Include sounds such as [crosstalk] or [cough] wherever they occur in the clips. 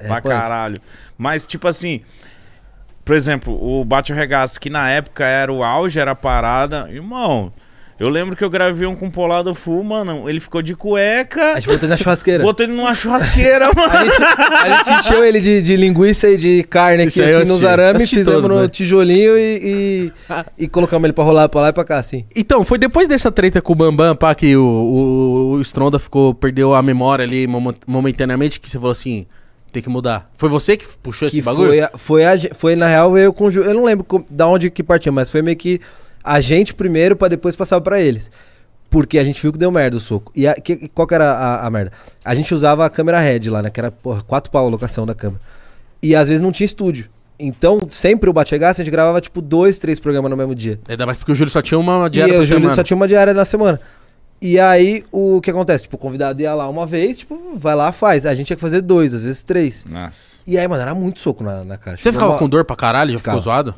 É, pra caralho. Mas, tipo assim. Por exemplo, o Bate o Regaço, que na época era o auge, era a parada. Irmão, eu lembro que eu gravei um com Polado Full, mano. Ele ficou de cueca. A gente botou ele na churrasqueira. Botou ele numa churrasqueira, [laughs] mano. a, gente, a gente encheu ele de, de, linguiça e de carne aqui, assim, nos arames, fizemos todos, no né? tijolinho e, e, e, colocamos ele pra rolar pra lá e pra cá, assim. Então, foi depois dessa treta com o Bambam, pá, que o, o, o Stronda ficou, perdeu a memória ali momentaneamente, que você falou assim. Tem que mudar. Foi você que puxou esse bagulho? Foi, a, foi, a, foi, na real, eu com Eu não lembro com, da onde que partiu, mas foi meio que a gente primeiro para depois passar para eles. Porque a gente viu que deu merda o soco. E a, que, qual que era a, a, merda? A gente usava a câmera head lá, né? Que era, porra, quatro pau a locação da câmera. E às vezes não tinha estúdio. Então, sempre o Bate a gente gravava, tipo, dois, três programas no mesmo dia. Ainda mais porque o Júlio só tinha uma diária e por eu, semana. O Júlio só tinha uma diária na semana. E aí, o que acontece? Tipo, o convidado ia lá uma vez, tipo, vai lá, faz. A gente tinha que fazer dois, às vezes três. Nossa. E aí, mano, era muito soco na, na cara. Você tipo, ficava uma... com dor pra caralho? Já ficava. ficou zoado?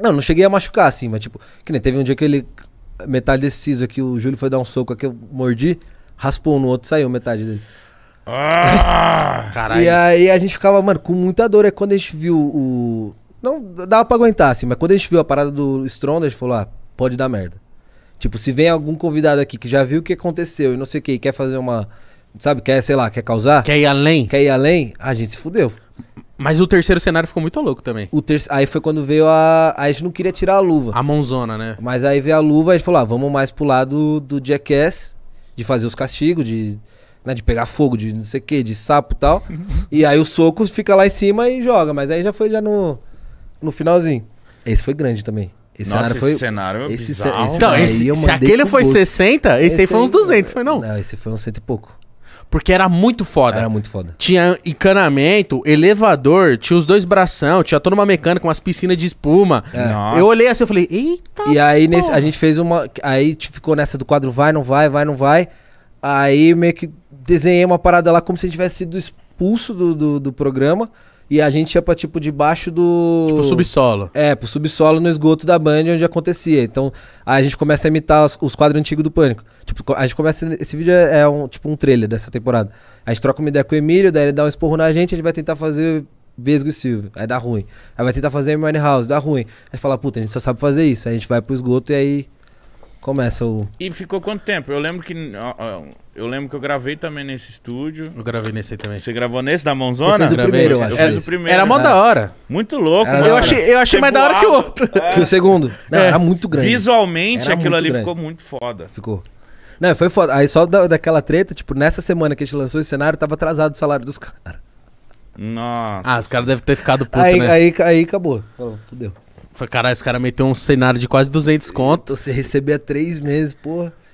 Não, não cheguei a machucar, assim, mas tipo, que nem teve um dia que ele. Metade desse siso aqui, o Júlio foi dar um soco aqui, eu mordi, raspou no outro, saiu metade dele. Ah, [laughs] caralho. E aí a gente ficava, mano, com muita dor. É quando a gente viu o. Não dava pra aguentar, assim, mas quando a gente viu a parada do Stronda, a gente falou, ah, pode dar merda. Tipo, se vem algum convidado aqui que já viu o que aconteceu e não sei o que, e quer fazer uma. Sabe, quer, sei lá, quer causar? Quer ir além? Quer ir além? A gente se fudeu. Mas o terceiro cenário ficou muito louco também. O ter... Aí foi quando veio a. A gente não queria tirar a luva. A mãozona, né? Mas aí veio a luva, e a gente falou: ah, vamos mais pro lado do Jackass, de fazer os castigos, de. Né, de pegar fogo, de não sei o que, de sapo e tal. [laughs] e aí o soco fica lá em cima e joga. Mas aí já foi já no. No finalzinho. Esse foi grande também. Esse Nossa, cenário foi. Esse cenário é esse, bizarro. Esse, então, esse, se aquele foi gosto. 60, esse, esse aí foi uns 200, foi não? Não, esse foi uns cento e pouco. Porque era muito foda. Era muito foda. Tinha encanamento, elevador, tinha os dois bração, tinha toda uma mecânica, umas piscinas de espuma. É. Eu olhei assim e falei, eita. E aí nesse, a gente fez uma. Aí ficou nessa do quadro vai, não vai, vai, não vai. Aí meio que desenhei uma parada lá como se tivesse sido expulso do, do, do programa. E a gente ia pra, tipo, debaixo do. Tipo, subsolo. É, pro subsolo no esgoto da Band, onde acontecia. Então, aí a gente começa a imitar os, os quadros antigos do Pânico. Tipo, a gente começa. Esse vídeo é, é, um, tipo um trailer dessa temporada. A gente troca uma ideia com o Emílio, daí ele dá um esporro na gente, a gente vai tentar fazer Vesgo e Silvio, aí dá ruim. Aí vai tentar fazer Money House, dá ruim. Aí fala, puta, a gente só sabe fazer isso. Aí a gente vai pro esgoto e aí começa o. E ficou quanto tempo? Eu lembro que. Eu lembro que eu gravei também nesse estúdio. Eu gravei nesse aí também. Você gravou nesse da mãozona? Você fez o primeiro, eu, eu fiz o é, primeiro. Era mó né? da hora. Muito louco, era mano. Eu achei, eu achei mais voava. da hora que o outro. É. Que o segundo. Não, é. era muito grande. Visualmente, era aquilo ali grande. ficou muito foda. Ficou. Não, foi foda. Aí só da, daquela treta, tipo, nessa semana que a gente lançou esse cenário, tava atrasado o salário dos [laughs] caras. Nossa. Ah, os caras devem ter ficado puto, aí, né? Aí, aí acabou. Fudeu caralho, esse cara meteu um cenário de quase 200 conto. Você recebia três meses, porra.